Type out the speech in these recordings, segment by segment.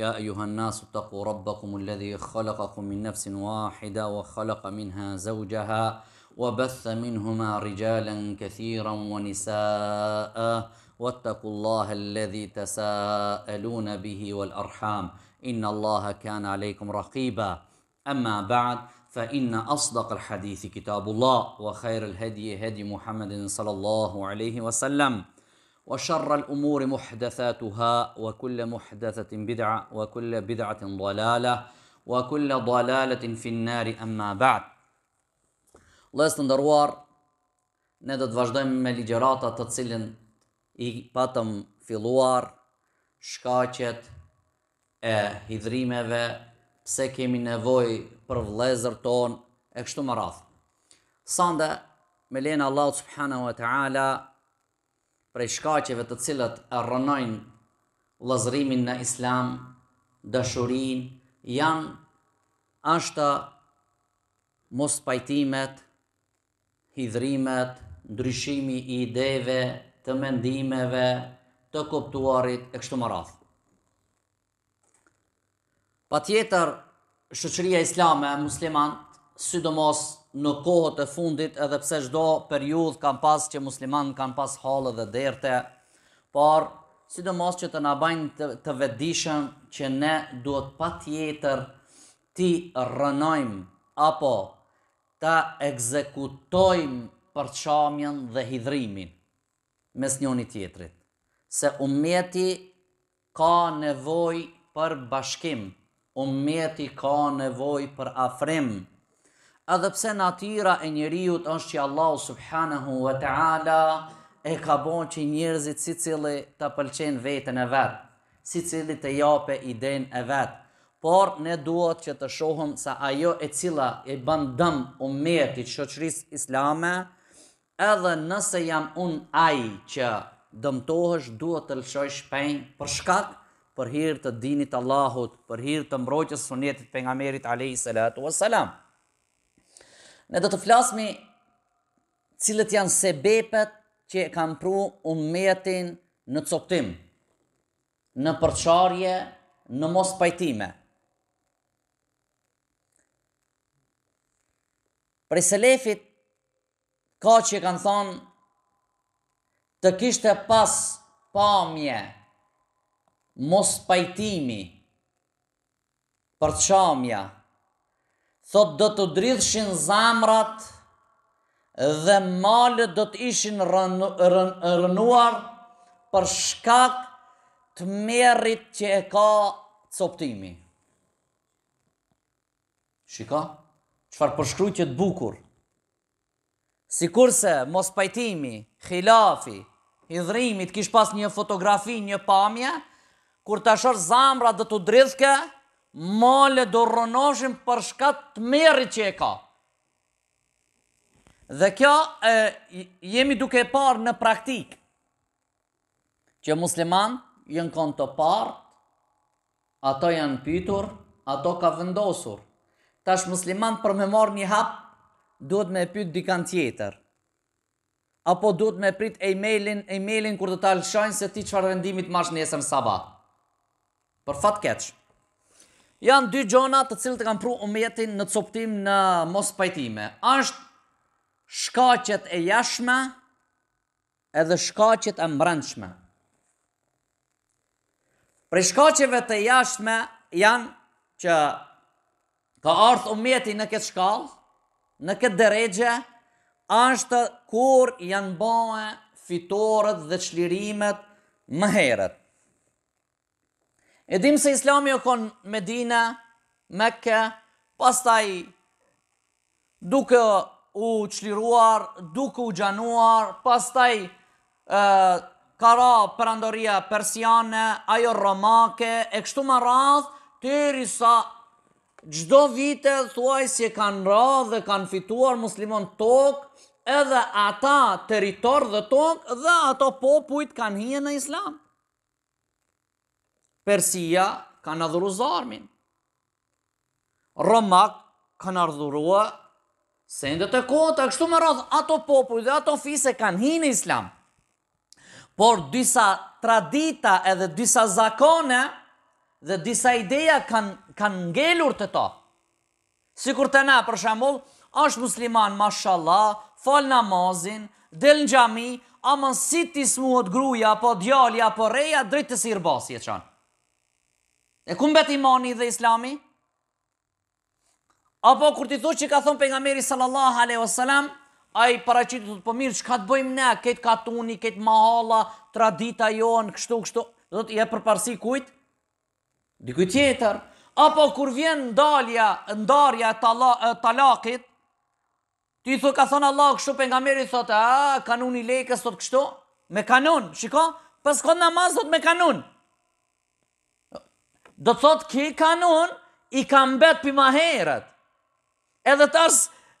يا أيها الناس اتقوا ربكم الذي خلقكم من نفس واحدة وخلق منها زوجها وبث منهما رجالا كثيرا ونساء واتقوا الله الذي تساءلون به والأرحام إن الله كان عليكم رقيبا أما بعد فإن أصدق الحديث كتاب الله وخير الهدي هدي محمد صلى الله عليه وسلم wa sharral umuri muhdathatuha wa kulle muhdathatin bid'a wa kulle bid'atin dhalala wa kulle fin finnari amma ba'd Lësë të ndërruar, ne do të vazhdojmë me ligjerata të cilin i patëm filluar shkacet e hidrimeve, pse kemi nevoj për vlezër ton, e kështu më rath. Sande, me lena Allah subhanahu wa ta'ala, prej shkaqeve të cilat e rënojnë lazrimin në islam, dëshurin, janë ashta mos pajtimet, hidrimet, ndryshimi i ideve, të mendimeve, të koptuarit e kështu marath. Pa tjetër, shëqëria islame e muslimant, sydomos në kohët e fundit edhe pse çdo periud kanë pas që musliman kanë pas halë dhe derte, por sidomos që të na bajnë të vedishëm që ne duhet patjetër ti rënojmë apo ta ekzekutojmë për çamjen dhe hidhrimin mes njëri tjetrit se ummeti ka nevojë për bashkim ummeti ka nevojë për afrim edhe pse natyra e njeriut është që Allahu subhanahu wa ta'ala e ka bon që njerëzit si cili të pëlqen vetën e vetë, si cili të jape idejnë e vetë. Por ne duhet që të shohëm sa ajo e cila e bandëm u mërti shoqërisë islame, edhe nëse jam unë ai që dëmtohësh, duhet të lëshoj shpenj për shkak, për hirë të dinit Allahut, për hirë të mbrojtës sunetit për nga salatu a.s. Ne do të flasmi cilët janë sebepet që e kam pru umetin në coptim, në përqarje, në mos pajtime. Prej se lefit, ka që e kanë thonë të kishte pas pamje, mos pajtimi, përqamja, thot do të dridhshin zamrat dhe malët do të ishin rënuar për shkak të merit që e ka coptimi. Shika, qëfar përshkru që të bukur. Si kurse, mos pajtimi, khilafi, hidrimit, kish pas një fotografi, një pamje, kur të ashor zamra dhe të dridhke, ma le do rënoshim për shkat të meri që e ka. Dhe kjo e, jemi duke parë në praktik, që musliman jënë kon të parë, ato janë pytur, ato ka vendosur. Ta shë musliman për me mor një hap, duhet me pytë dikant tjetër. Apo duhet me prit e mailin, e mailin kur të ta se ti çfarë vendimi të marrësh nesër sabat. Për fat keqë. Janë dy gjonat të cilë të kam pru umjetin në coptim në mos pajtime. Ashtë shkacet e jashme edhe shkacet e mbrëndshme. Pre shkacetve të jashme janë që ka ardhë umjetin në këtë shkall, në këtë deregje, ashtë kur janë bëhe fitorët dhe qlirimet më herët. E dim se Islami jo kon Medina, Mekke, pas taj duke u qliruar, duke u gjanuar, pas taj kara përandoria persiane, ajo romake, e kështu më radh, të sa risa gjdo vite thuaj si e kanë radh dhe kanë fituar muslimon tokë, edhe ata teritor dhe tokë, dhe ato popujt kanë hije në islamë. Persia kanë adhuru zarmin. Romak kanë ardhurua sendet e kota. Kështu më rrëdhë ato popuj dhe ato fise kanë hinë islam. Por disa tradita edhe disa zakone dhe disa ideja kanë kan ngelur të to. Si kur të na, për shambull, është musliman, mashallah, fal namazin, del në gjami, amën si ti gruja, apo djali, apo reja, drejtë të sirë e qanë. E ku mbet imani dhe islami? Apo kur ti thu që ka thonë për nga meri sallallahu aleyhi wasallam, a i paracitë të të po pëmirë, që ka të bëjmë ne, ketë katuni, ketë mahala, tradita jonë, kështu, kështu, dhe të jepë përparsi kujt? Dikuj tjetër. Apo kur vjen ndalja, ndarja e talakit, ti thu ka thonë Allah kështu për nga meri, a, ah, kanuni lejkës thotë të kështu, me kanun, shiko, pësë konë namaz thotë me kanun, Do të thotë ki kanon i ka mbet për herët, Edhe tas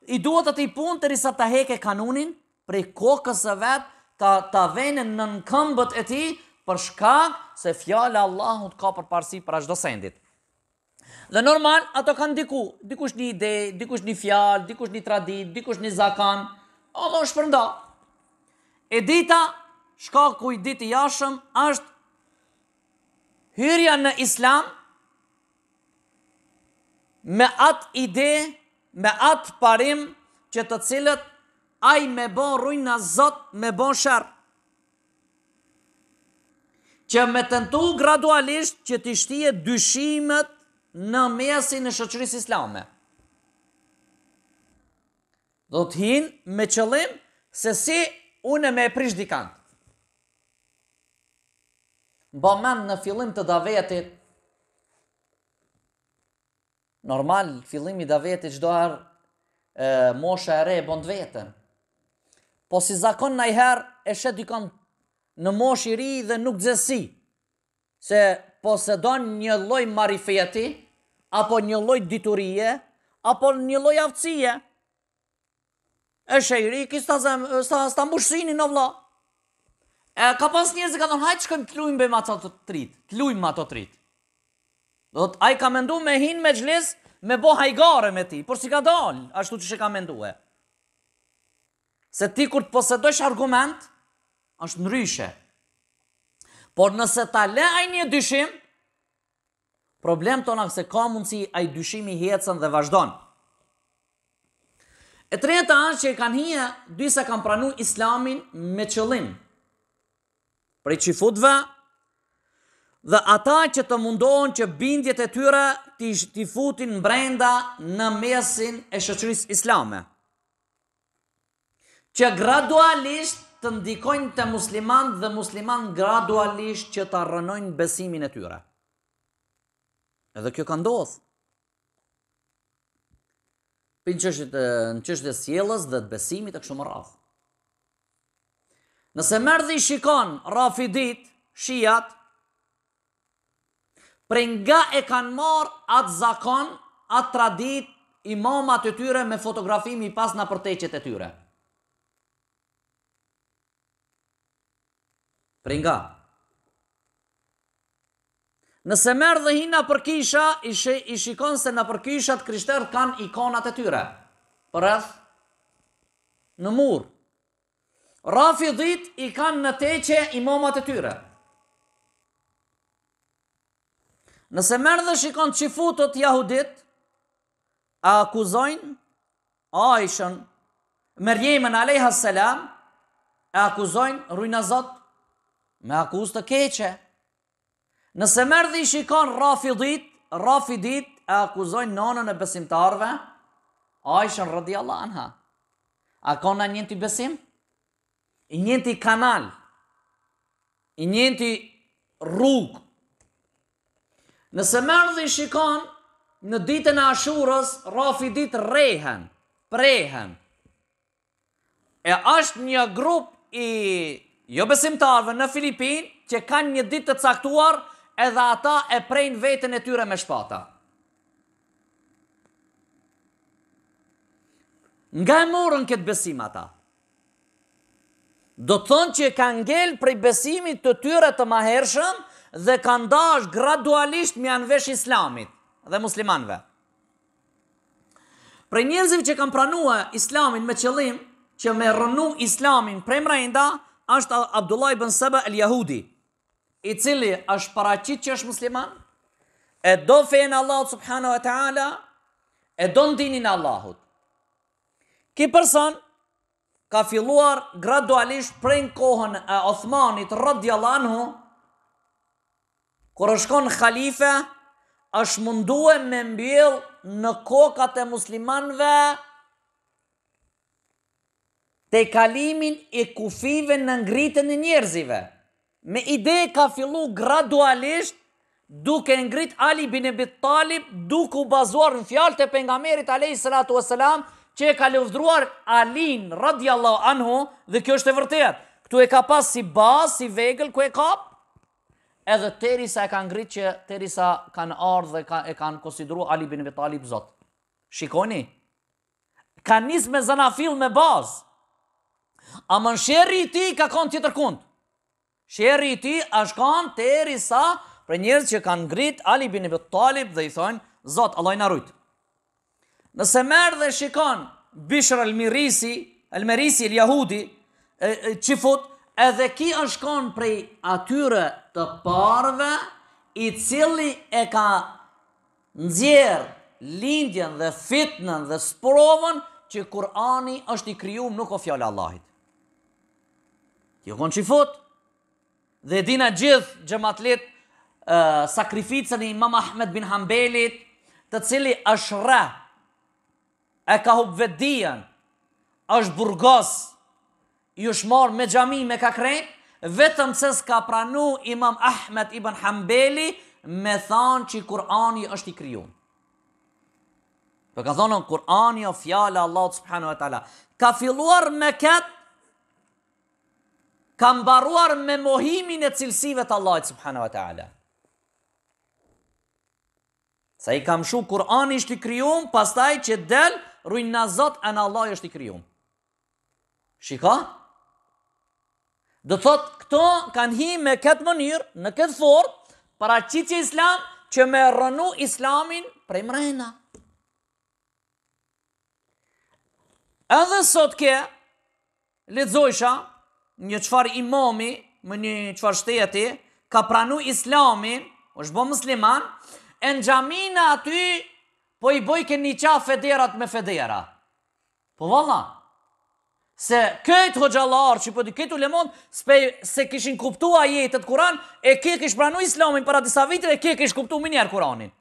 i duhet të i punë të risa të heke kanonin prej kokës e vetë ta, ta vënë në këmbët e ti për shkak se e Allahut ka për parësi për ashtë sendit. Dhe normal, ato kanë diku, dikush një ide, dikush një fjalë, dikush një tradit, dikush një zakan, Allah shpërnda. përnda. E dita, shkaku i ditë jashëm, ashtë hyrja në islam me atë ide, me atë parim që të cilët aj me bo rujnë në zotë me bo shërë, Që me tentu gradualisht që të shtije dyshimet në mesi në shëqëris islame. Do të hinë me qëllim se si une me e prish dikantë ba mend në fillim të davetit, normal, fillim i davetit qdo her, moshe e re e bond vetën, po si zakon në i her, e shet i kanë në mosh i ri dhe nuk dzesi, se po se donë një loj marifeti, apo një loj diturije, apo një loj avcije, e shet i ri, kista zemë, sta mbushësini në Ka pas njëzë ka tonë, hajtë që të lujmë bëjmë ato të trit, të lujmë ato të Do të ai ka mendu me hin me gjlesë, me bo hajgare me ti, por si ka dal, ashtu që shë ka mendu e. Se ti kur të posedosh argument, ashtë nëryshe. Por nëse ta le aj një dyshim, problem tona se ka mundësi aj dyshimi i dhe vazhdojnë. E treta është që e kanë hije, dy se kanë pranu islamin me qëllimë prej qifutve dhe ata që të mundohen që bindjet e tyre të të futin brenda në mesin e shoqërisë islame. Që gradualisht të ndikojnë të musliman dhe musliman gradualisht që të arrenojnë besimin e tyre. Edhe kjo ka ndodhë. Për në qështë e sjeles dhe të besimit e kështë më rafë. Nëse i shikon rafidit, shijat, pre nga e kanë marë atë zakon, atë tradit, imamat e tyre me fotografimi pas në përteqet e tyre. Pre nga. Nëse mërë dhe hina për kisha, i shikon se në përkishat kishat krishterët kanë ikonat e tyre. Për në murë. Rafi dhit i kanë në teqe imamat e tyre. Nëse merë dhe shikon që futët jahudit, a akuzojnë, a ishën, mërjemen a.s. e akuzojnë rujna zot, me akuz të keqe. Nëse mërë dhe shikon rafi dhit, rafi dhit, akuzojnë nonën e besimtarve, a ishën rëdi Allah anha. A kona njën të besimtarve, i njëti kanal, i njëti rrug. Nëse mërë dhe i shikon, në ditën e ashurës, rafi ditë rehen, prehen. E ashtë një grup i jo besimtarve në Filipin, që kanë një ditë të caktuar, edhe ata e prejnë vetën e tyre me shpata. Nga e morën këtë besim ata. Nga e morën këtë besim ata do të thonë që kanë ngel prej besimit të tyre të maherëshëm dhe kanë dash gradualisht me anvesh islamit dhe muslimanve. Prej njerëzive që kanë pranua islamin me qëllim, që me rënu islamin prej mrejnda, është Abdullah ibn Saba el Jahudi, i cili është paracit që është musliman, e do fejnë Allah subhanahu wa ta'ala, e do në dinin Allahut. Ki person ka filluar gradualisht prej në kohën e Othmanit radhiyallahu kër është konë khalife, është mundue me mbjell në kokat e muslimanve te kalimin e kufive në ngritën e njerëzive. Me ide ka fillu gradualisht duke ngrit Ali bin e Bit Talib duke u bazuar në fjalët e pejgamberit Alei Salatu wasalam që e ka lëvdruar Alin radiallahu anhu dhe kjo është e vërtet. Këtu e ka pas si bas, si vegël, ku e ka? edhe Terisa e ka ngrit që Terisa kanë ardhë dhe ka, e kanë konsideru Ali bin Vitali pëzot. Shikoni, ka njës me zanafil me bazë, a më shëri i ti ka konë tjetër kundë. Shëri i ti është kanë Terisa për njerëz që kanë ngrit Ali bin Vitali dhe i Zot, Allah i narujtë. Nëse merë dhe shikon Bishr al-Mirisi, al-Mirisi il-Jahudi, që fut, edhe ki është konë prej atyre të parve, i cili e ka nëzjerë lindjen dhe fitnën dhe sprovën që Kurani është i kryum nuk o fjallë Allahit. Kjo konë që fut, dhe dina gjithë gjëmatlit sakrificën i mama Ahmed bin Hambelit, të cili është rëhë, e ka hub vetdijen, është burgos, është shmor me gjami me ka krejt, vetëm se s'ka pranu imam Ahmet ibn Hanbeli me thanë që Kurani është i kryun. Për ka thonën, Kurani o fjale Allah subhanu e tala. Ka filluar me ketë, ka mbaruar me mohimin e cilësive të Allah subhanu e tala. Sa i kam shu Kurani është i kryun, pastaj që delë, rrinë në zotë, e në Allah është i kryon. Shika? Dë thotë, këto kanë hi me këtë mënyrë, në këtë forë, para qitë që islam, që me rënu islamin prej mrejna. Edhe sot ke, ledzojsh një qëfar imami, më një qëfar shteti, ka pranu islamin, është bo musliman, e në gjamina aty po i bojke një qa federat me federa. Po valla, se këtë hoxalar që po të këtë ulemon, se këshin kuptua jetët kuran, e kje kësh pranu islamin para disa vitre, e kje kësh kuptu minjer kuranin.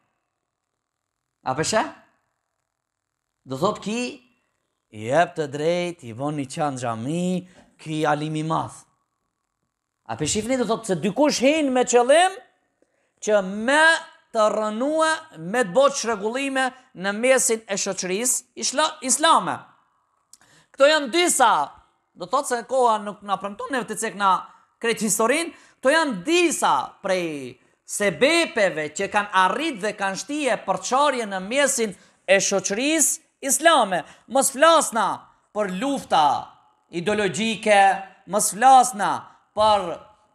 A përshë? Do thot ki, i ebë të drejt, i bon një qa në gjami, ki alimi math. A përshifni do thot se dy kush hin me qëllim, që me të rënua me të botë shregullime në mesin e shëqëris islame. Këto janë disa, do të të se koha nuk nga prëmton, në të cek nga kretë historin, këto janë disa prej sebepeve që kanë arrit dhe kanë shtije përqarje në mesin e shëqëris islame. Mos flasna për lufta ideologike, mos flasna për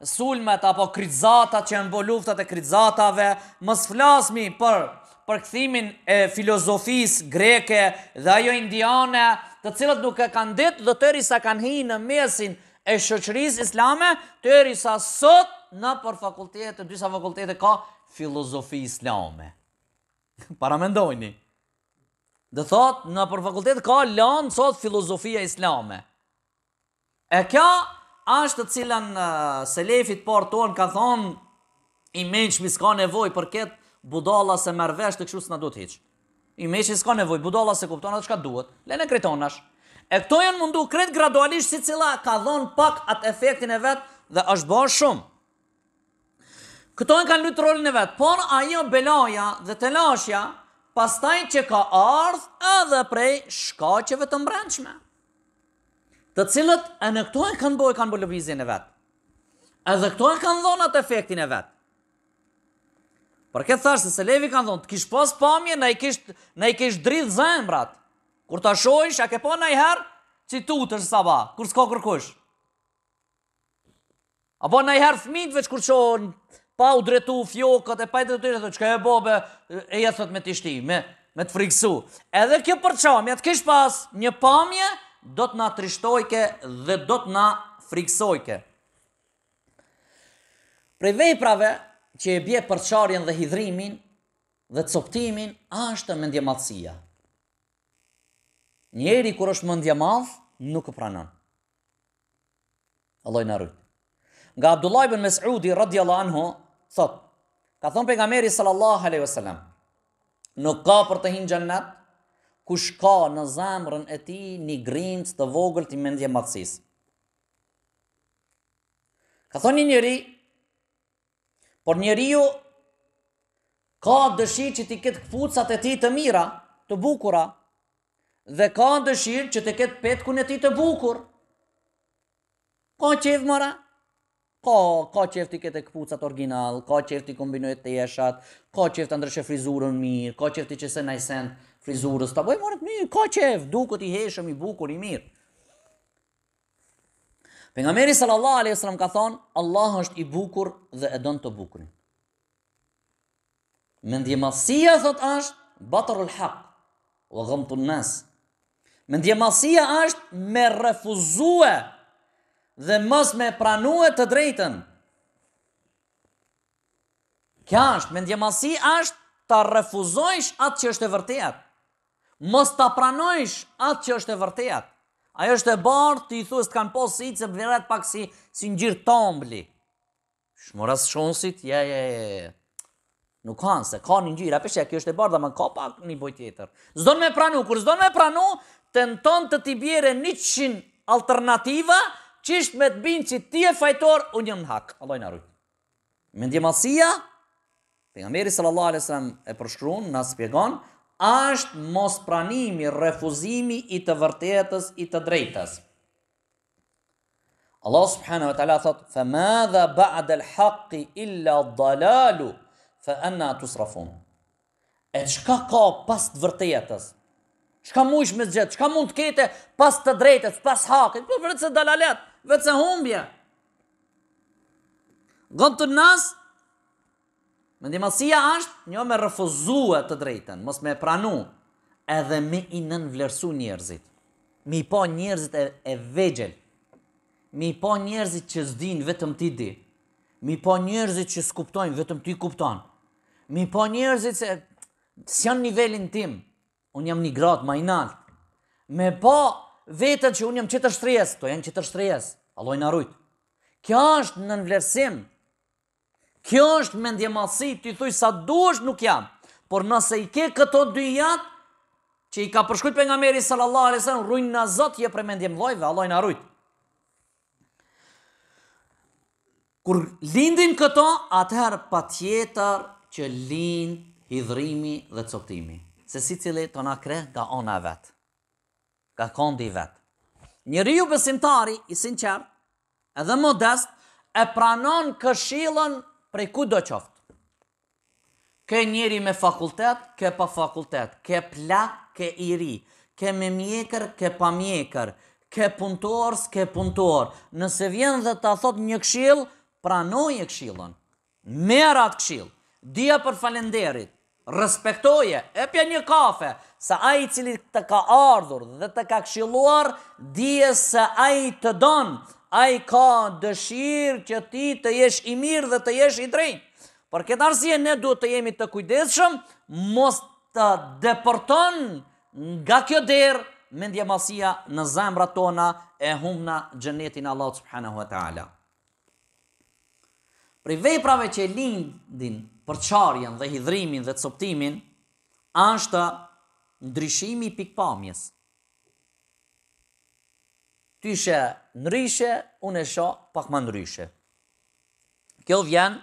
sulmet apo krizatat që janë bo luftat e krizatave, mës flasmi për përkëthimin e filozofis greke dhe ajo indiane, të cilët nuk e kanë ditë dhe të risa kanë hi në mesin e shëqëris islame, të risa sot në për fakultetet, në dysa ka filozofi islame. Paramendojni. Dhe thot, në për ka lanë sot filozofia islame. E kja, ashtë të cilën se lefit parë tonë ka thonë i menqmi s'ka nevoj për ketë budala se mërvesht të këshu s'na duhet heqë. I menqmi s'ka nevoj, budala se kuptonat që ka duhet, le në kretonash. E këto janë mundu kretë gradualisht si cila ka thonë pak atë efektin e vetë dhe është bërë shumë. Këto janë kanë lutë rolin e vetë, por ajo belaja dhe telashja pastaj që ka ardhë edhe prej shkacheve të mbrenqme të cilët e në këto e kanë bojë kanë bojë lëvizin e vetë, edhe këto e kanë dhonë atë efektin e vetë. Për këtë thashtë, se levi kanë dhonë, të kishë pas pamje, në i kishë kish dridhë zemë, bratë, kur të shojsh, a ke po në i herë, që tu të shë saba, kur s'ko kërkush. A po në i herë fmitve që kur qonë, pa u dretu, fjokët, e pa i dretu, që ka e bobe, e jetët me tishti, me, me të friksu. Edhe kjo përqamja, të kishë pas një pamje, do të na trishtojke dhe do të na friksojke. Pre veprave që e bje përqarjen dhe hidrimin dhe coptimin, ashtë mendje madhësia. Njeri kur është mendje madhë, nuk pranën. Allah i në rrëtë. Nga Abdullah ibn Mes'udi, Allah anhu, thotë, ka thonë për nga meri sallallahu aleyhi wasallam, nuk ka për të hinë gjennet, kush ka në zamrën e ti një grimës të vogël të mendje matësis. Ka thoni njëri, por njëri ju ka dëshirë që ti këtë këpucat e ti të mira, të bukura, dhe ka dëshirë që ti këtë petkun e ti të bukur. Ka qevë mëra, ka, ka qevë ti këtë këpucat original, ka qevë ti kombinojt të jeshat, ka qevë të ndrëshë frizurën mirë, ka qevë ti që se najsenë, frizurës të bëjë, morët mirë, ka qefë, dukët i heshëm, i bukur, i mirë. Për nga meri sallallahu Allah, a.s. ka thonë, Allah është i bukur dhe e donë të bukurin. Me thot është, batër lë haqë, o gëmë të nësë. Me është me refuzue dhe mos me pranue të drejten, Kja është, me është të refuzojsh atë që është e vërtetë. Mos ta pranojsh atë që është e vërtetë. Ajo është e bardh, ti thua kanë pas po si se vërat pak si si ngjyrë tombli. Shmoras shonsit, ja ja ja. Nuk kanë, se ka një ngjyrë, apo kjo është e bardha, më ka pak një bojë tjetër. S'do më pranu, kur s'do më pranu, tenton të ti bjerë 100 alternativa, çish me të binë ti je fajtor unë një hak. Allahu na ruaj. Mendjemasia Pejgamberi sallallahu alajhi e përshkruan, na shpjegon, është mos pranimi, refuzimi i të vërtetës i të drejtës. Allah subhanahu wa ta'ala thot, fa ma dha ba'd al haqqi illa dalalu, fa anna të srafun. E qka ka pas të vërtetës? Qka mujsh me zgjetë? Qka mund të kete pas të drejtës, pas haqit? Po vërtë se dalalet, vërtë se humbje. Gëntë të nësë, Mendimasia është një me refuzua të drejten, mos me pranu, edhe me i nënvlerësu njerëzit. Mi po njerëzit e, e vegjel. Mi po njerëzit që zdin vetëm ti di. Mi po njerëzit që s'kuptojnë vetëm ti kupton. Mi po njerëzit që s'janë nivelin tim. Unë jam një gratë majnal. i Me po vetën që unë jam qëtër shtrijes. To janë qëtër shtrijes. Alloj në rujtë. Kjo është nënvlerësim. Kjo është mendje masi, ti thuj sa du është nuk jam. Por nëse i ke këto dy që i ka përshkujt për nga meri sallallahu alajhi wasallam, rujnë në zotë, je për mendje më Allah i në Kur lindin këto, atëherë pa tjetër që lind hidrimi dhe coptimi. Se si cili të nga ka ona vetë, ka kondi vetë. Një riu besimtari, i sinqer, edhe modest, e pranon këshilën prej ku do qoftë. Ke njeri me fakultet, ke pa fakultet, ke pla, ke iri, ke me mjekër, ke pa mjekër, ke punëtor, s'ke punëtor. Nëse vjen dhe të athot një këshil, pranoj e këshilën, merat këshilë, dhja për falenderit, respektoje, e pja një kafe, se a i cili të ka ardhur dhe të ka këshiluar, dhja se a i të donë, a i ka dëshirë që ti të jesh i mirë dhe të jesh i drejnë. Por këtë arsien ne duhet të jemi të kujdeshëm, mos të deporton nga kjo derë, mendje masia në zemra tona e humna gjenetin Allah subhanahu wa ta'ala. Pri vejprave që lindin për qarjen dhe hidrimin dhe coptimin, anshtë ndryshimi pikpamjes ty shë nërishe, unë e shë pak më nërishe. Kjo vjen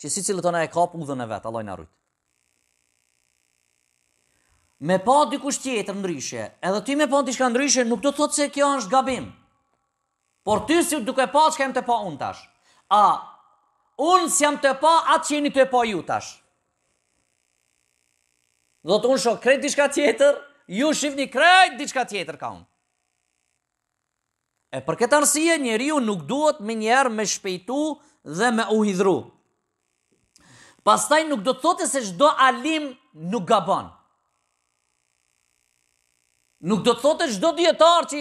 që si cilë tona e kapë u dhe në vetë, Allah në arrujtë. Me pa dikush tjetër ndryshe, edhe ty me pa në tishka ndryshe, nuk do të thotë se kjo është gabim. Por ty si duke pa, që kem të pa unë tash. A, unë si jam të pa, atë që jeni të pa ju tash. Dhe të unë shokë krejt tishka tjetër, ju shifë një krejt tishka tjetër ka unë. E për këtë arsye njeriu nuk duhet më njerë me shpejtu dhe me u Pastaj nuk do të thotë se çdo alim nuk gabon. Nuk do të thotë çdo djetar që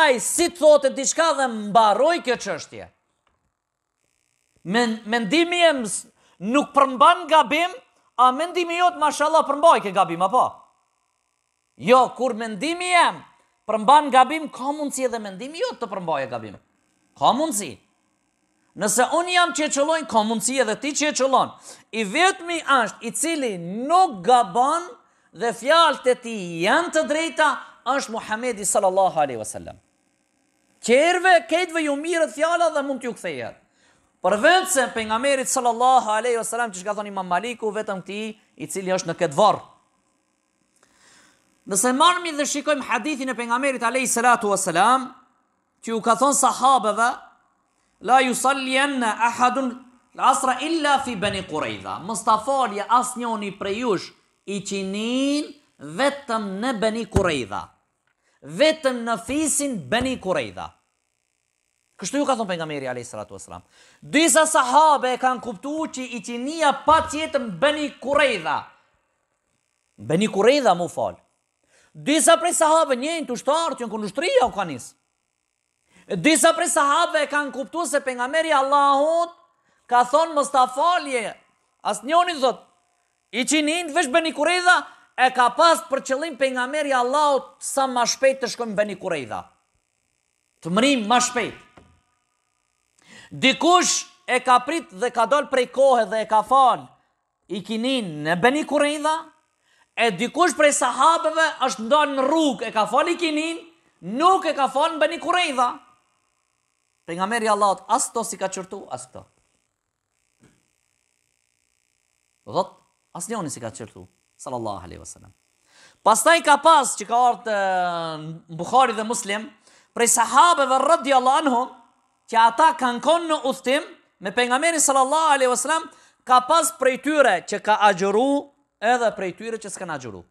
aj si thotë diçka dhe mbaroi kjo çështje. Men, mendimi im nuk përmban gabim, a mendimi jot mashallah përmbaj ke gabim apo? Jo, kur mendimi im, përmban gabim, ka mundësi edhe mendimi jo të përmbaje gabim. Ka mundësi. Nëse unë jam që e qëllojnë, ka mundësi edhe ti që e qëllonë. I vetëmi është i cili nuk gabon dhe fjalët e ti janë të drejta, është Muhamedi sallallahu aleyhi wa sallam. Kjerve, kejtëve ju mirët fjala dhe mund të ju këthejet. Për vend se për nga merit sallallahu aleyhi wa sallam, që shka thoni mamaliku, maliku, vetëm ti i cili është në këtë varë. Nëse marëmi dhe shikojmë hadithin e pengamerit Alehi Salatu wa Që ju ka thonë sahabeve La ju saljen në ahadun Lë asra illa fi bëni kurejda Mëstafalje as njoni prejush I qinin Vetëm në bëni kurejda Vetëm në fisin Bëni kurejda Kështu ju ka thonë pengamerit Alehi Salatu Disa sahabe e kanë kuptu Që i qinia pa tjetëm bëni kurejda Bëni kurejda mu falë Disa prej sahave njën të ushtarë të në kundushtria u ka Disa prej sahave e kanë kuptu se për nga Allahot ka thonë mëstafalje. Asë njënit dhët, i qinin të Benikurejda, e ka pasë për qëllim për nga Allahot sa më shpejt të shkojmë bëni kurejda. Të mrim më shpejt. Dikush e ka prit dhe ka dal prej kohë dhe e ka falë i kinin në Benikurejda, kurejda, e dikush prej sahabeve është ndonë në rrugë, e ka fali i kinin, nuk e ka fali në bëni kurejda. Për nga meri Allahot, asë to si ka qërtu, asë këto. Dhot, asë një si ka qërtu, sallallahu aleyhi vësallam. Pastaj ka pas që ka orëtë në Bukhari dhe Muslim, prej sahabeve rëdi Allah anho, që ata kanë konë në uthtim, me për nga meri sallallahu aleyhi vësallam, ka pas prej tyre që ka agjeru edhe prej tyre që s'kan agjëru.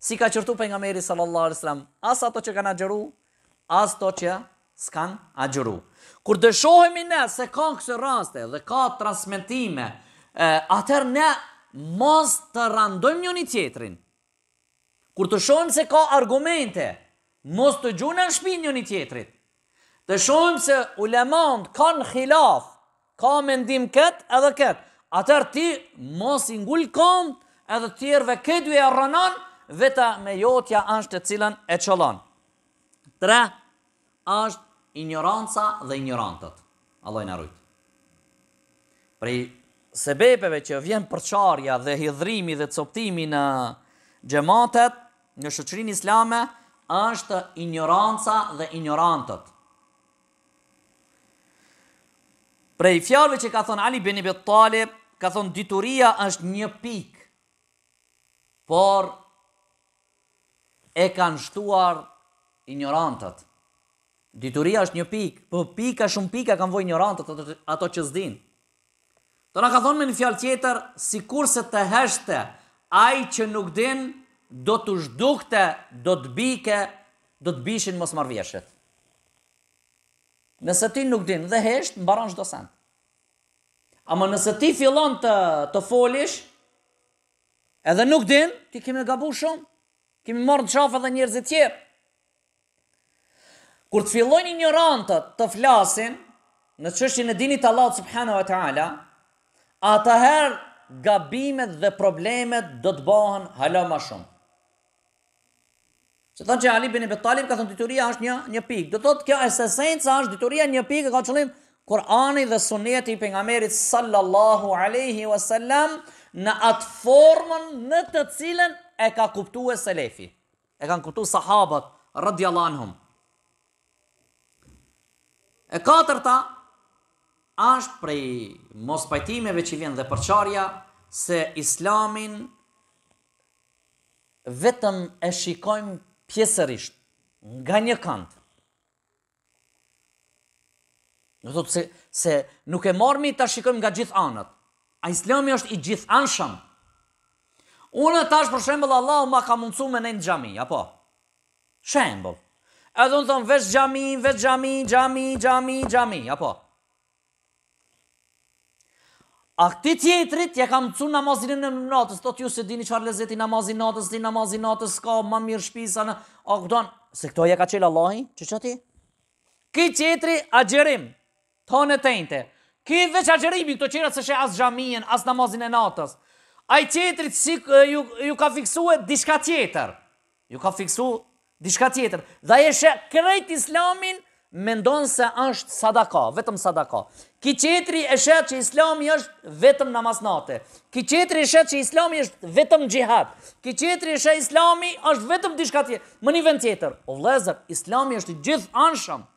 Si ka qërtu për nga meri sallallahu alai sallam, as ato që kan agjëru, as to që s'kan agjëru. Kur dëshohemi ne se ka kësë raste dhe ka transmitime, atër ne mos të randojmë një një tjetrin. Kur të shohemi se ka argumente, mos të gjuna në shpin një një tjetrit. Të shohemi se ulemant kanë khilaf, ka mendim këtë edhe këtë, Atër ti mos i ngull kom, edhe tjerve këdu e rënon, veta me jotja është të cilën e qëllon. Tre, është ignoranca dhe ignorantët. Alloj në rujtë. Prej sebepeve që vjen përqarja dhe hidrimi dhe coptimi në gjematet, në shëqrin islame, është ignoranca dhe ignorantët. Prej fjallëve që ka thonë Ali Benibet Talib, ka thon dituria është një pik por e kanë shtuar ignorantët dituria është një pik po pika shumë pika kanë vojë ignorantët ato, ato që s'din do na ka thon me një fjalë tjetër se të heshte ai që nuk din do të zhdukte do të bike do të bishin mos marr veshët nëse ti nuk din dhe hesht mbaron çdo sentë. Ama nëse ti fillon të, të folish, edhe nuk din, ti kemi gabu shumë, kemi marrë në qafë edhe njerëzit tjerë. Kur të fillojnë ignorantët një rantë të flasin, në që e dinit Allah subhanahu wa ta'ala, atëherë gabimet dhe problemet do të bëhen hala ma shumë. Se thënë që Ali bin Ibn Talib ka thënë dituria është një, një pikë. Do të thotë kjo esesenca është dituria një pikë e ka qëllim Kurani dhe suneti për nga merit sallallahu aleyhi wasallam në atë formën në të cilën e ka kuptu e selefi. E kanë kuptu sahabët, rëdjallan hum. E katërta, ashtë prej mos pajtimeve që vjen dhe përqarja, se islamin vetëm e shikojmë pjesërisht nga një kantë. Në thotë se, se nuk e marmi të shikojmë nga gjithë anët. A islami është i gjithë anëshëm. Unë tash për shembull Allah ma ka mundësu me në gjami, apo? Shembol. Edhe unë thonë veç gjami, veç gjami, gjami, gjami, gjami, apo? A këti tjetërit ja kam cunë namazin e në natës, të t'ju se dini qarë lezeti namazin natës, ti namazin natës, ka ma mirë shpisa në... A se këto ja ka qelë Allahi, që që ti? Ki tjetri a gjerim, thonë e tente, Ki veç agjerimi këto qera se shë asë gjamien, asë namazin e natës. A i tjetëri si ju, ju ka fiksu e dishka tjetër. Ju ka fiksu dishka tjetër. Dhe e shë krejt islamin mendon se është sadaka, vetëm sadaka. Ki tjetëri e që islami është vetëm namaznate. Ki tjetëri e që islami është vetëm gjihad. Ki tjetëri e shë islami është vetëm dishka tjetër. Më një vend tjetër. O vlezër, islami është gjithë anshëm.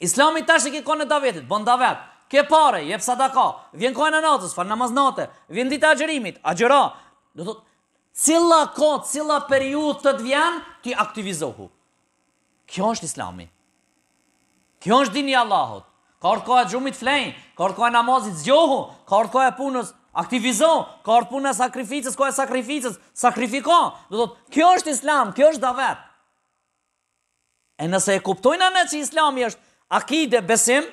Islami tash e ke kone davetit, bon davet, ke pare, jep sadaka, vjen kone në natës, fa namaz natë, vjen dita agjerimit, agjera, do të cilla ko, cilla periudhë të të vjen, ti aktivizohu. Kjo është islami. Kjo është dini Allahot. Ka orë kohë e gjumit flenjë, ka orë kohë e namazit zgjohu, ka orë kohë e punës aktivizo, ka orë punë e sakrificës, kohë e sakrificës, sakrifiko. Do të, kjo është islam, kjo është davet. E nëse e kuptojnë anë që islami është akide, besim,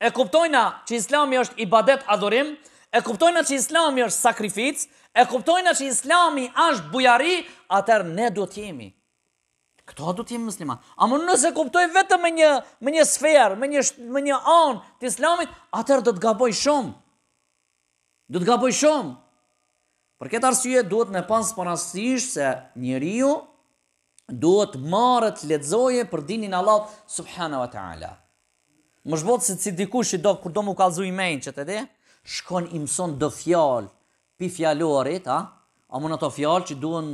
e kuptojna që islami është ibadet adhurim, e kuptojna që islami është sakrific, e kuptojna që islami është bujari, atër ne do t'jemi. Këto do t'jemi mëslimat. më nëse kuptoj vetëm me një, me një sferë, me një, me një anë të islamit, atër do t'gaboj shumë. Do t'gaboj shumë. Për këtë arsye, duhet me pas parasish se njeri ju, duhet të lexoje për dinin Allah subhanahu wa ta'ala. Më shbotë se si dikush i do, kur do mu kalzu i menë që të di, shkon i mëson dë fjallë, pi fjallorit, a? A më në të fjallë që duen,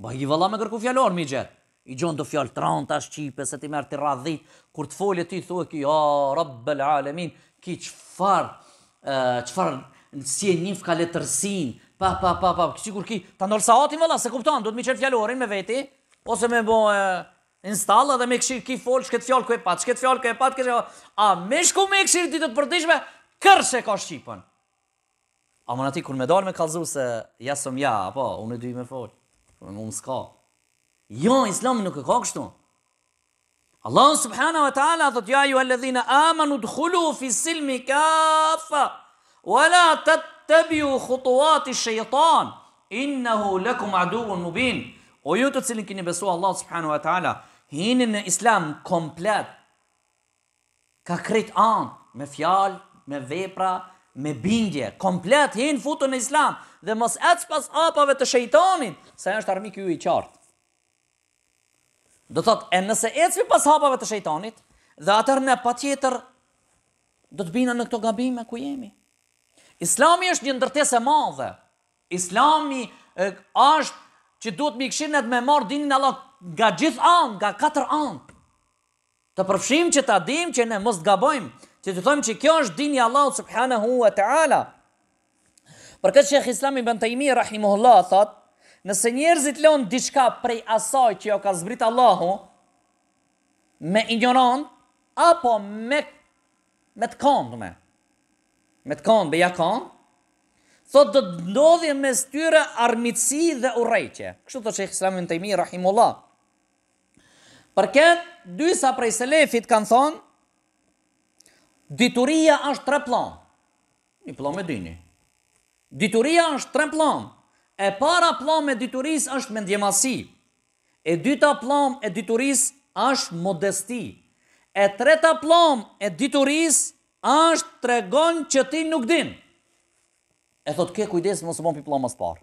ba i vëlla me kërku fjallor, mi gjetë. I gjonë dë fjallë tranë, tash qipe, se ti mërë të radhit, kur të folje ti, thua ki, a, ah, rabbel alemin, ki qëfar, qëfar, si e njëf ka letërsin, pa, pa, pa, pa, kësikur ki, ta nërsa sa atin vëlla, se kuptan, duhet mi qërë fjallorin me veti, ose me bo, e, Instala dhe me këshirë ki folë, shketë fjallë kë e patë, shketë fjallë kë e pat, këshirë, a me shku me këshirë të përdishme, kërë ka Shqipën. A më në ti, kur me dalë me kalzu se jasëm ja, apo, unë e dy me folë, unë më s'ka. Jo, islami nuk e ka kështu. Allah subhana wa ta'ala, dhëtë ja ju alledhina amanu të fi silmi kafa, wala të tëbju bju khutuati shëjton, innehu lëkum aduhu mubin. O ju të cilin kini besu Allah subhana wa ta'ala, hinin në islam komplet, ka krejt anë, me fjalë, me vepra, me bindje, komplet hinë futu në islam, dhe mos ecë pas apave të shejtonin, se është armik ju i qartë. Do të të, e nëse ecë pas apave të shejtonit, dhe atër në pa tjetër, do të bina në këto gabime ku jemi. Islami është një ndërtese madhe, islami është që duhet mi këshirënet me marr dinin Allah nga gjithë anë, nga katër anë. Të përfshim që ta dim që ne mos të gabojmë, që të thojmë që kjo është dini Allah subhanahu wa ta'ala. Për këtë që e khislami bën të imi, rahimuhullah, thot, nëse njerëzit lonë diçka prej asaj që jo ka zbrit Allahu, me ignoron, apo me, me të kondë me, me të kondë, beja kondë, thot do të ndodhje mes tyre armitsi dhe urejtje. Kështu të që i islamin të imi, rahimullah. Përket, dysa prej selefit kanë thonë, dituria është tre plan. Një plan me dini. Dituria është tre plan. E para plan me dituris është mendjemasi. E dyta plan e dituris është modesti. E treta plan e dituris është tregon që ti nuk dinë e thot ke kujdes mos u bën pi pllomos par.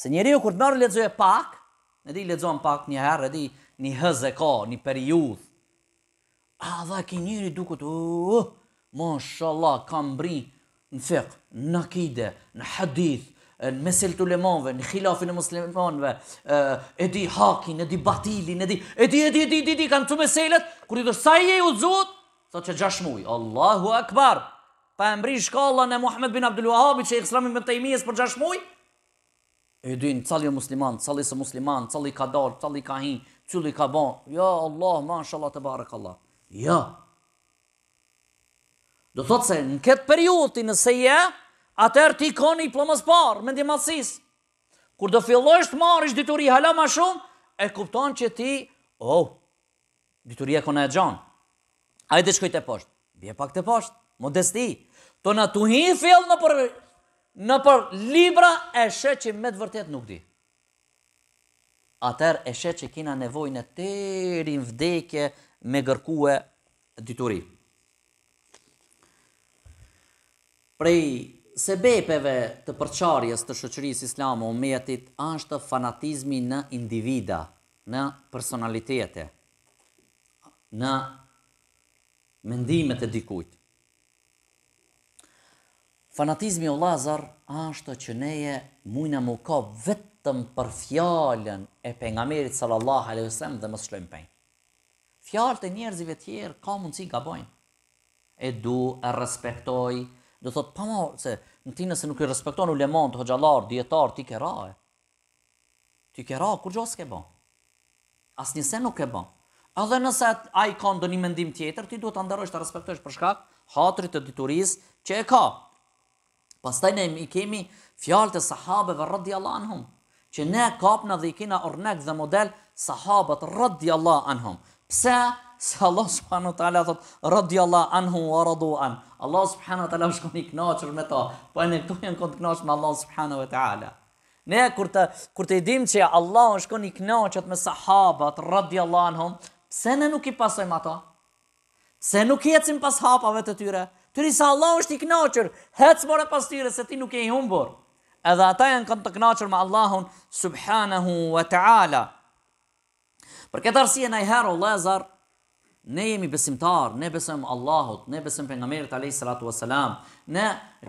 Se njeriu kur merr lexoje pak, ne di lexojm pak një herë, di një e ka, një periudhë. A dha ke njëri duket, oh, ma sha kam bri në fik, në kide, në hadith, në mesel të lemanve, në khilafin muslimanve, e di haki, e di batili, e di, e di, e di, e di, e di, e di, kanë të meselet, kër i dhe sajje u zot, sa që gjashmuj, Allahu akbar, pa e mbri shkalla e Muhammed bin Abdul Wahabi që i kësramin të imijes për 6 muaj, e dynë, cali e musliman, cali se musliman, cali ka dalë, cali ka hinë, cili ka banë, ja Allah, ma shalat e barek Allah, ja. Do thotë se në këtë periutin nëse je, atër ti koni i plëmës parë, me ndimatsisë. Kur do fillojsh të ishtë dituri hala më shumë, e kupton që ti, oh, e kona e gjon. Ai shkoj të poshtë. Bie pak të poshtë. Modesti. Po na tu hin fill në për në për libra e shet që me të vërtet nuk di. Atër e shet që kina nevojnë e të vdekje me gërkue dituri. Prej se bepeve të përqarjes të shëqërisë islamu me jetit ashtë fanatizmi në individa, në personalitete, në mendimet e dikujtë. Fanatizmi o Lazar ashtë që neje mujna mu ka vetëm për fjallën e pengamerit sallallahu a.s. dhe më shlojmë pengë. Fjallët e njerëzive tjerë ka mundësi i bojnë. E du, e respektoj, dhe thotë pa marë, se në ti nëse nuk i respektoj në ulemon të hëgjallar, djetar, ti kera e. Ti kera, kur gjo s'ke bojnë? As njëse nuk e bojnë. A dhe nëse a i ka ndoni mendim tjetër, ti duhet të ndërësht të respektojsh për shkak hatrit e dituris që e ka, Pastaj ne i kemi fjalët e sahabeve radhiyallahu anhum, që ne kapna dhe i kemi ornek dhe model sahabët radhiyallahu anhum. Pse? Se Allah subhanahu wa taala thot radhiyallahu anhum wa radu an. Allah subhanahu wa taala është i kënaqur me to, po ne këtu janë kënd kënaqur me Allah subhanahu wa taala. Ne kur të kur të dim se Allah është i kënaqur me sahabët radhiyallahu anhum, pse ne nuk i pasojmë ato? Pse nuk i ecim pas hapave të tyre? Të risa Allah është i knaqër, hecë mërë e pastire se ti nuk e i humbor. Edhe ata janë kënë të knaqër me Allahun subhanahu wa ta'ala. Për këtë arsi e në i herë o lezar, ne jemi besimtar, ne besëm Allahut, ne besëm për nga merit a.s. wa ne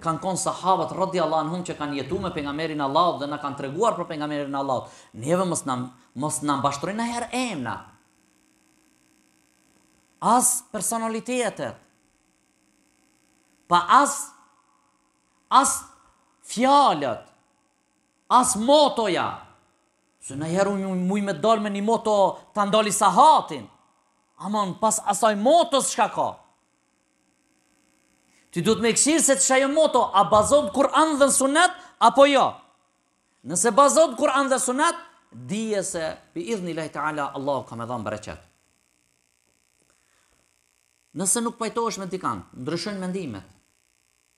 kanë konë sahabat rëdi Allah në hum që kanë jetu me për nga meri në Allahut dhe në kanë të reguar për për nga meri në Allahut. Neve mos në mbashtrojnë në herë emna. As personalitetet, pa as, as fjalët, as motoja. Së në heru një muj me dalë me një moto të ndali sa hatin. Aman, pas asaj motos shka ka. Ti du të me këshirë se të shajë jo moto, a bazot kur anë dhe në sunet, apo jo? Nëse bazot kur anë dhe sunet, dije se pi idhë një lejtë ala, Allah ka me dhamë breqet. Nëse nuk pajtohesh me dikant, ndryshojnë mendimet,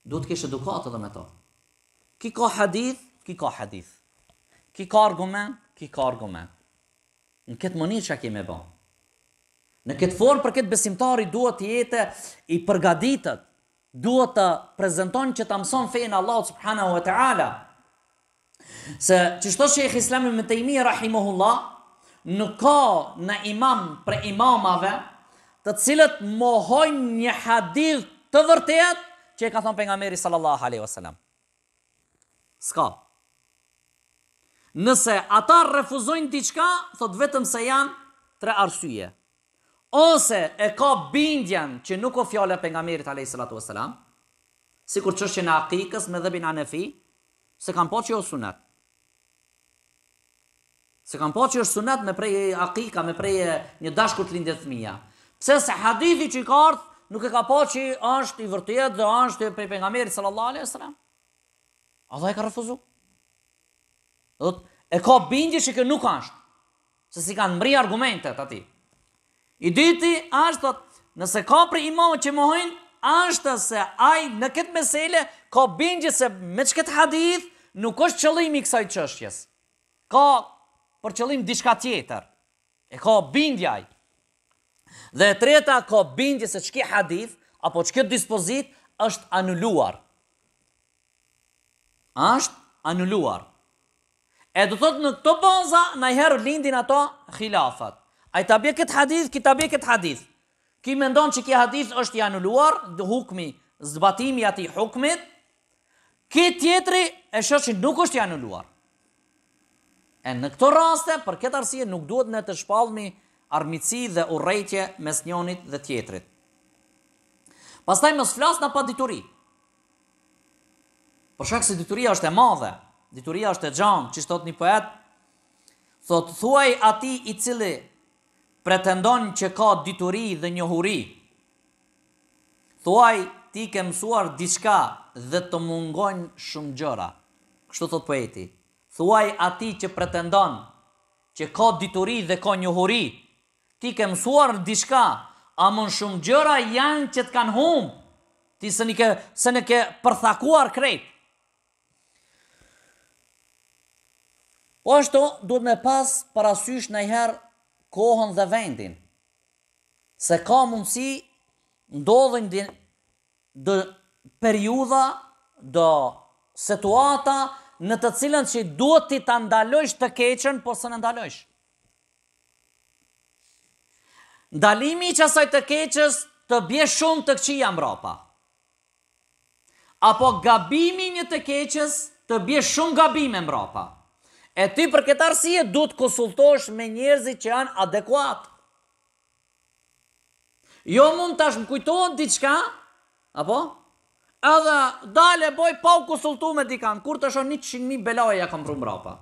Duhet të kesh edukatë edhe me to. Ki ka hadith, ki ka hadith. Ki ka argument, ki ka argument. Në këtë mënyrë çka kemë bë. Në këtë formë për këtë besimtari duhet të jetë i përgatitur. Duhet të prezanton që ta mëson fein Allah subhanahu wa taala. Se që shto shekhi islami me të imi e Rahimohullah, Nuk ka në imam për imamave Të cilët mohojnë një hadith të vërtet që e ka thonë pengameri sallallahu aleyhi wasallam. Ska. Nëse ata refuzojnë diçka, thot vetëm se janë tre arsye. Ose e ka bindjen që nuk o fjole pengamerit aleyhi sallallahu aleyhi wasallam, si kur qështë që në akikës me dhebin anefi, se kam po që jo sunat. Se kam po që është jo sunat me prej akika, me prej një dashkur të lindjet mija. Pse se hadithi që i ka ardhë, nuk e ka pa që është i vërtet dhe është për për nga meri sallallahu alai sallam. Allah e ka refuzu. Dhe e ka bindje që nuk është, se si kanë mri argumentet ati. I dyti është, nëse ka për imamë që mohojnë, është se ajë në këtë mesele ka bindje se me që këtë hadith nuk është qëllimi kësaj qështjes. Ka për qëllim diçka tjetër. E ka bindjaj. Dhe treta ka bindje se çka hadith apo çka dispozit është anuluar. Ësht anuluar. E do thot në këto baza na i lindin ato A Ai tabje këtë hadith, ki tabje këtë hadith. Ki mendon se ki hadith është i anuluar, hukmi zbatimi i atij hukmit. Ki tjetri e shoh që nuk është i anuluar. E në këto raste për këtë arsye nuk duhet ne të shpallemi armici dhe urrejtje mes njonit dhe tjetrit. Pastaj mos flas na pa dituri. Për se dituria është e madhe, dituria është e gjanë, që shtot një poet, thot thuaj ati i cili pretendon që ka dituri dhe njohuri, thuaj ti ke mësuar diçka dhe të mungon shumë gjëra. Kështu thot poeti, thuaj ati që pretendon që ka dituri dhe ka njohuri, ti ke mësuar diçka, a më shumë gjëra janë që të kanë humë, ti se në ke, se ke përthakuar krejtë. Po ashtu, duhet me pas parasysh në herë kohën dhe vendin, se ka mundësi ndodhin dhe, dhe periuda, dhe situata në të cilën që duhet ti të ndalojsh të keqen, po së në ndalojsh. Ndalimi i qasaj të keqës të bje shumë të këqia më rrapa. Apo gabimi një të keqës të bje shumë gabime më E ty për këtë arsie du të konsultosh me njerëzi që janë adekuat. Jo mund tash më kujtohet diqka, apo? Edhe dale boj pa u konsultu me dikan, kur të shonë një qinëmi belaje e kam brumë më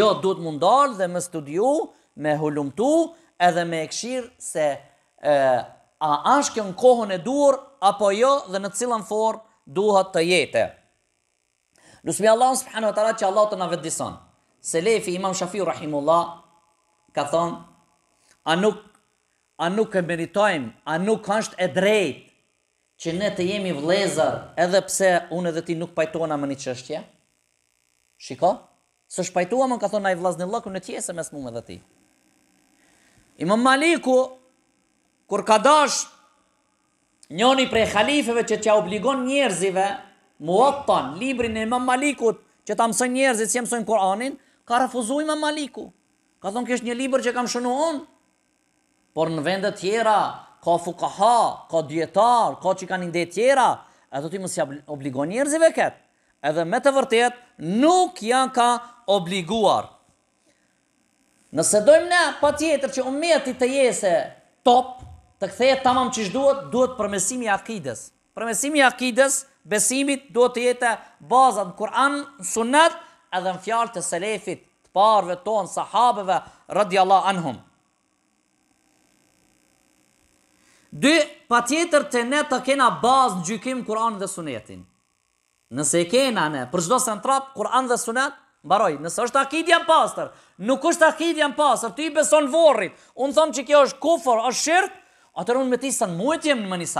Jo du të mundal dhe më studiu, me hulumtu, edhe me e këshirë se a është kjo në kohën e dur apo jo dhe në cilën forë duhet të jetë. Nusmi Allah, subhanu e tala, që Allah të nga vetë disonë. Se lefi imam Shafiu Rahimullah ka thonë, a nuk, a nuk e meritojmë, a nuk është e drejtë që ne të jemi vlezër edhe pse unë edhe ti nuk pajtona më një qështje? Shiko? Së shpajtua ka thonë a i vlazni lëku në tjesë mes mu me dhe ti. Imam Maliku kur ka dash njëri prej halifeve që t'ia obligon njerëzve muattan librin e Imam Malikut që ta mësojnë njerëzit si mësojnë Kur'anin, ka refuzuar Imam Maliku. Ka thonë kështë një libër që kam shënuar unë, por në vende të tjera ka fuqaha, ka dietar, ka që kanë ndër të tjera, ato ti mos ia obligon njerëzve kët. Edhe me të vërtetë nuk janë ka obliguar. Nëse dojmë ne, pa tjetër që umetit të jese top, të ktheje tamam që shduhet, duhet përmesimi akides. Përmesimi akides, besimit, duhet të jetë bazat në Kur'an, sunet, edhe në fjalë të selefit, të parve tonë, sahabeve, rëdi Allah anhum. Dy, pa tjetër të ne të kena bazë në gjykim Kur'an dhe sunetin. Nëse e kena ne, për gjdo se në trapë, Kur'an dhe sunet, Mbaroj, nëse është akidja e pastër, nuk është akidja e pastër, ti beson vorrit. unë them që kjo është kufor, është shirq, atër unë me ti s'an muet jemë në nis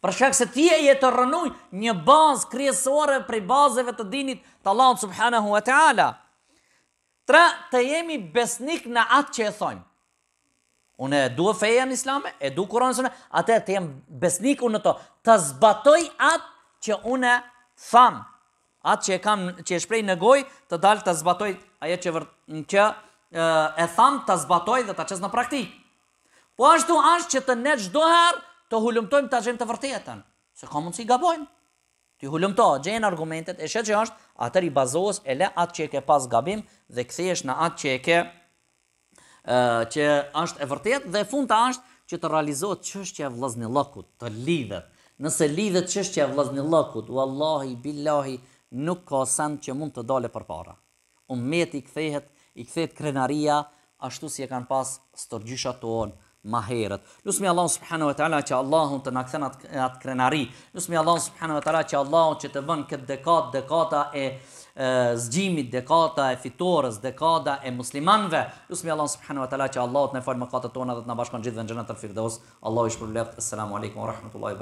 Për shkak se ti je të rënuj një bazë krijesore prej bazave të dinit të Allahut subhanahu wa taala. Tra të jemi besnik në atë që e thonë. Unë e du feja në islame, e du kuronë sënë, atë të jemi besnik unë të të zbatoj atë që unë thamë atë që e kam që e shpreh në gojë të dal të zbatoj ajo që vërt në që e, e tham të zbatoj dhe ta çes në praktik. Po ashtu as që të ne çdo herë të hulumtojmë ta gjejmë të vërtetën, se ka mundsi gabojmë. Ti hulumto, gjejnë argumentet e shet që është atë i bazohës e le atë që e ke pas gabim dhe kthehesh në atë që e ke ë që është e vërtetë dhe funta është që të realizohet çështja e vllaznillokut, të lidhet. Nëse lidhet çështja e vllaznillokut, wallahi billahi, nuk ka send që mund të dale për para. Umet i kthehet, i kthehet krenaria, ashtu si e kanë pas stërgjysha të onë herët. Lusmi Allah subhanu wa ta'ala që Allahun të nakëthen atë krenari. Lusmi Allah subhanu wa ta'ala që Allahun që të vënë këtë dekat, dekata e zgjimit, dekata e fitores, dekata e muslimanve. Lusmi Allah subhanu wa ta'ala që Allahun të ne falë më tona dhe të bashkon gjithë dhe në gjënë të fyrdoz. Allahu ishë për lëftë. Assalamu alaikum wa rahmatullahi